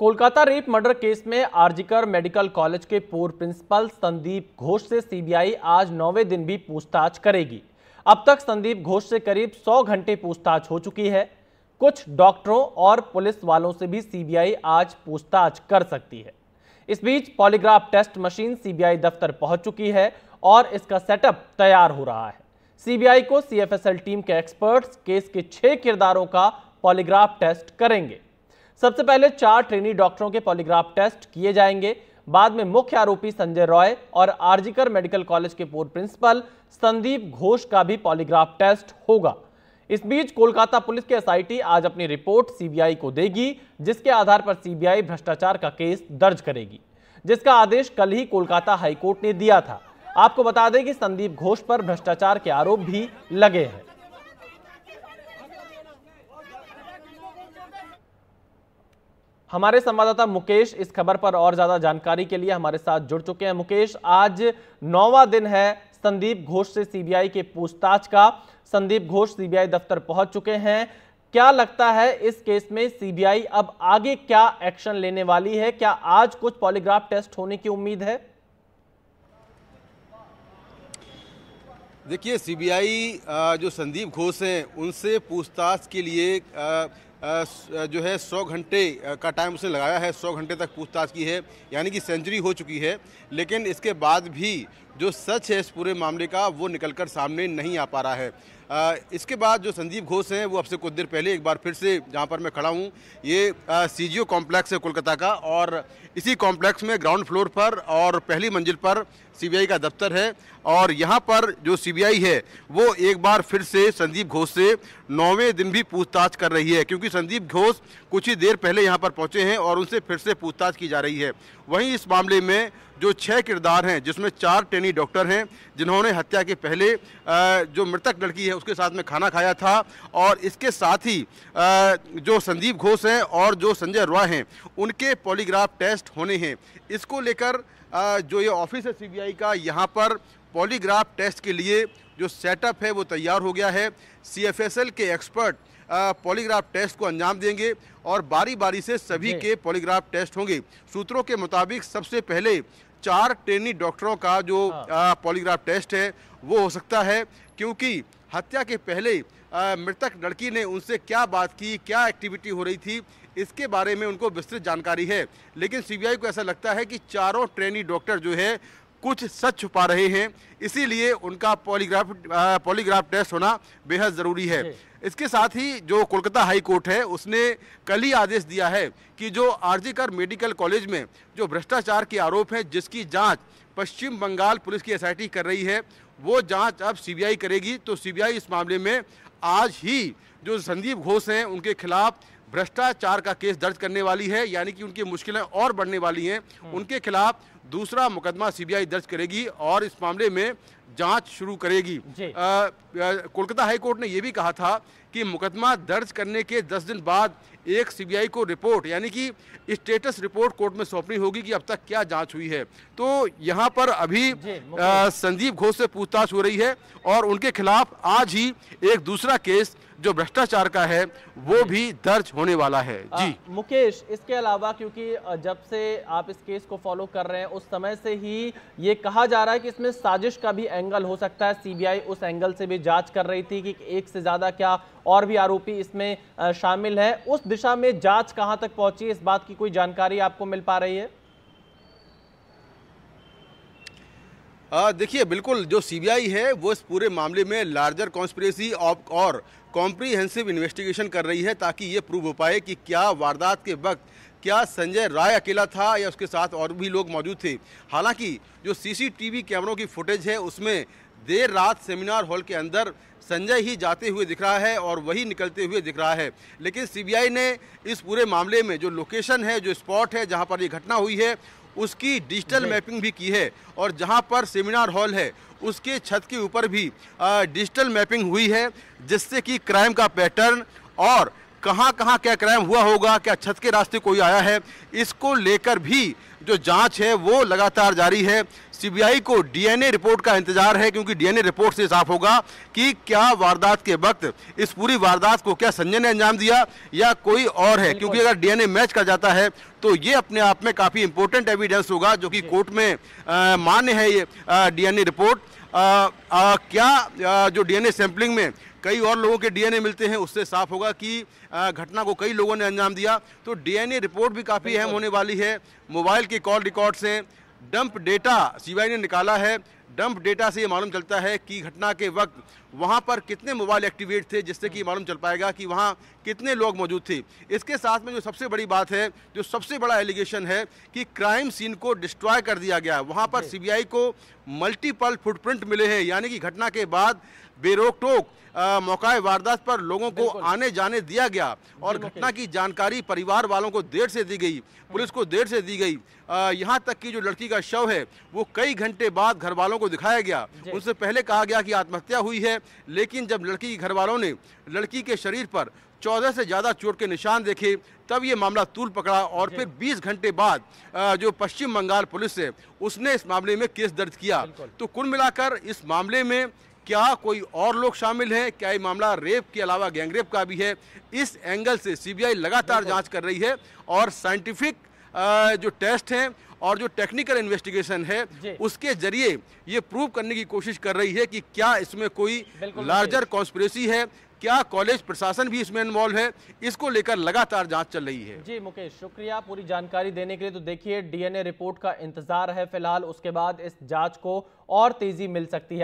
Kolkata rape murder case में RG Kar medical college के पूर्व प्रिंसिपल संदीप घोष से सीबीआई आज नौवे दिन भी पूछताछ करेगी अब तक संदीप घोष से करीब 100 घंटे पूछताछ हो चुकी है कुछ डॉक्टरों और पुलिस वालों से भी सीबीआई आज पूछताछ कर सकती है इस बीच पॉलीग्राफ टेस्ट मशीन सीबीआई दफ्तर पहुंच चुकी है और इसका सेटअप तैयार हो रहा है सीबीआई को सीएफएसएल टीम के एक्सपर्ट्स केस के छह किरदारों का पॉलीग्राफ टेस्ट करेंगे सबसे पहले चार ट्रेनी डॉक्टरों के पॉलीग्राफ टेस्ट किए जाएंगे बाद में मुख्य आरोपी संजय रॉय और आरजीकर मेडिकल कॉलेज के पूर्व प्रिंसिपल संदीप घोष का भी पॉलीग्राफ टेस्ट होगा इस बीच कोलकाता पुलिस के एसआईटी आज अपनी रिपोर्ट सीबीआई को देगी जिसके आधार पर सीबीआई भ्रष्टाचार का केस दर्ज करेगी जिसका आदेश कल ही कोलकाता हाईकोर्ट ने दिया था आपको बता दें कि संदीप घोष पर भ्रष्टाचार के आरोप भी लगे हैं हमारे संवाददाता मुकेश इस खबर पर और ज्यादा जानकारी के लिए हमारे साथ जुड़ चुके हैं मुकेश आज नौवा दिन है संदीप घोष से सीबीआई के पूछताछ का संदीप घोष सीबीआई दफ्तर पहुंच चुके हैं क्या लगता है इस केस में सीबीआई अब आगे क्या एक्शन लेने वाली है क्या आज कुछ पॉलीग्राफ टेस्ट होने की उम्मीद है देखिए सीबीआई जो संदीप घोष हैं उनसे पूछताछ के लिए जो है 100 घंटे का टाइम उसने लगाया है 100 घंटे तक पूछताछ की है यानी कि सेंचुरी हो चुकी है लेकिन इसके बाद भी जो सच है इस पूरे मामले का वो निकलकर सामने नहीं आ पा रहा है इसके बाद जो संदीप घोष हैं वो अब से कुछ देर पहले एक बार फिर से जहाँ पर मैं खड़ा हूँ ये सी जी कॉम्प्लेक्स है कोलकाता का और इसी कॉम्प्लेक्स में ग्राउंड फ्लोर पर और पहली मंजिल पर सीबीआई का दफ्तर है और यहाँ पर जो सीबीआई है वो एक बार फिर से संदीप घोष से नौवें दिन भी पूछताछ कर रही है क्योंकि संदीप घोष कुछ ही देर पहले यहाँ पर पहुँचे हैं और उनसे फिर से पूछताछ की जा रही है वहीं इस मामले में जो छः किरदार हैं जिसमें चार टेनी डॉक्टर हैं जिन्होंने हत्या के पहले जो मृतक लड़की है उसके साथ में खाना खाया था और इसके साथ ही जो संदीप घोष हैं और जो संजय रॉय हैं उनके पॉलीग्राफ टेस्ट होने हैं इसको लेकर जो ये ऑफिस है सी का यहाँ पर पॉलीग्राफ टेस्ट के लिए जो सेटअप है वो तैयार हो गया है सी के एक्सपर्ट पॉलीग्राफ टेस्ट को अंजाम देंगे और बारी बारी से सभी के पॉलीग्राफ टेस्ट होंगे सूत्रों के मुताबिक सबसे पहले चार ट्रेनी डॉक्टरों का जो हाँ। पॉलीग्राफ टेस्ट है वो हो सकता है क्योंकि हत्या के पहले मृतक लड़की ने उनसे क्या बात की क्या एक्टिविटी हो रही थी इसके बारे में उनको विस्तृत जानकारी है लेकिन सीबीआई को ऐसा लगता है कि चारों ट्रेनी डॉक्टर जो है कुछ सच छुपा रहे हैं इसीलिए उनका पॉलीग्राफ पॉलीग्राफ टेस्ट होना बेहद ज़रूरी है इसके साथ ही जो कोलकाता हाई कोर्ट है उसने कल ही आदेश दिया है कि जो आरजीकर मेडिकल कॉलेज में जो भ्रष्टाचार के आरोप हैं जिसकी जांच पश्चिम बंगाल पुलिस की एसआईटी कर रही है वो जांच अब सीबीआई करेगी तो सीबीआई इस मामले में आज ही जो संदीप घोष हैं उनके खिलाफ भ्रष्टाचार का केस दर्ज करने वाली है यानी कि उनकी मुश्किलें और बढ़ने वाली हैं हम्म। उनके खिलाफ दूसरा मुकदमा सीबीआई दर्ज करेगी और इस मामले में जांच शुरू करेगी कोलकाता हाईकोर्ट ने यह भी कहा था कि मुकदमा दर्ज करने के 10 दिन बाद एक सीबीआई को रिपोर्ट यानी कि स्टेटस रिपोर्ट कोर्ट में सौंपनी होगी कि अब तक क्या जांच हुई है तो यहां पर अभी संदीप घोष से पूछताछ हो रही है और उनके खिलाफ आज ही एक दूसरा केस जो भ्रष्टाचार का है वो भी दर्ज होने वाला है जी मुकेश इसके अलावा क्योंकि जब से आप इस केस को फॉलो कर रहे हैं उस समय से ही ये कहा जा रहा है कि इसमें साजिश का भी एंगल हो सकता है सीबीआई उस एंगल से भी जांच कर रही थी कि एक से ज़्यादा क्या और भी आरोपी इसमें शामिल है उस दिशा में जांच कहां तक पहुंची इस बात की कोई जानकारी आपको मिल पा रही है देखिए बिल्कुल जो सीबीआई है वो इस पूरे मामले में लार्जर कॉन्स्परेसी और कॉम्प्रीहेंसिव इन्वेस्टिगेशन कर रही है ताकि ये प्रूव हो पाए कि क्या वारदात के वक्त क्या संजय राय अकेला था या उसके साथ और भी लोग मौजूद थे हालांकि जो सीसीटीवी कैमरों की फुटेज है उसमें देर रात सेमिनार हॉल के अंदर संजय ही जाते हुए दिख रहा है और वही निकलते हुए दिख रहा है लेकिन सीबीआई ने इस पूरे मामले में जो लोकेशन है जो स्पॉट है जहां पर ये घटना हुई है उसकी डिजिटल मैपिंग भी की है और जहां पर सेमिनार हॉल है उसके छत के ऊपर भी डिजिटल मैपिंग हुई है जिससे कि क्राइम का पैटर्न और कहां कहां क्या क्राइम हुआ होगा क्या छत के रास्ते कोई आया है इसको लेकर भी जो जांच है वो लगातार जारी है सीबीआई को डीएनए रिपोर्ट का इंतजार है क्योंकि डीएनए रिपोर्ट से साफ होगा कि क्या वारदात के वक्त इस पूरी वारदात को क्या संजय ने अंजाम दिया या कोई और है क्योंकि अगर डीएनए मैच कर जाता है तो ये अपने आप में काफ़ी इंपॉर्टेंट एविडेंस होगा जो कि कोर्ट में मान्य है ये डी रिपोर्ट आ, आ, क्या आ, जो डीएनए सैंपलिंग में कई और लोगों के डीएनए मिलते हैं उससे साफ होगा कि घटना को कई लोगों ने अंजाम दिया तो डीएनए रिपोर्ट भी काफ़ी अहम होने वाली है मोबाइल के कॉल रिकॉर्ड से डंप डेटा सीबीआई ने निकाला है डंप डेटा से ये मालूम चलता है कि घटना के वक्त वहाँ पर कितने मोबाइल एक्टिवेट थे जिससे कि मालूम चल पाएगा कि वहाँ कितने लोग मौजूद थे इसके साथ में जो सबसे बड़ी बात है जो सबसे बड़ा एलिगेशन है कि क्राइम सीन को डिस्ट्रॉय कर दिया गया वहाँ पर सीबीआई को मल्टीपल फुटप्रिंट मिले हैं यानी कि घटना के बाद बेरोक टोक मौका वारदात पर लोगों को आने जाने दिया गया और घटना की जानकारी परिवार वालों को देर से दी गई पुलिस को देर से दी गई यहाँ तक कि जो लड़की का शव है वो कई घंटे बाद घर वालों को दिखाया गया उनसे पहले कहा गया कि आत्महत्या हुई है लेकिन जब लड़की के घर वालों ने लड़की के शरीर पर चौदह से ज़्यादा चोट के निशान देखे तब ये मामला तूल पकड़ा और फिर 20 घंटे बाद जो पश्चिम बंगाल पुलिस है उसने इस मामले में केस दर्ज किया तो कुल मिलाकर इस मामले में क्या कोई और लोग शामिल हैं क्या ये मामला रेप के अलावा गैंगरेप का भी है इस एंगल से सीबीआई लगातार जांच कर रही है और साइंटिफिक जो टेस्ट हैं और जो टेक्निकल इन्वेस्टिगेशन है उसके जरिए ये प्रूव करने की कोशिश कर रही है कि क्या इसमें कोई लार्जर कॉन्स्परेसी है क्या कॉलेज प्रशासन भी इसमें इन्वॉल्व है इसको लेकर लगातार जांच चल रही है जी मुकेश शुक्रिया पूरी जानकारी देने के लिए तो देखिए डीएनए रिपोर्ट का इंतजार है फिलहाल उसके बाद इस जांच को और तेजी मिल सकती है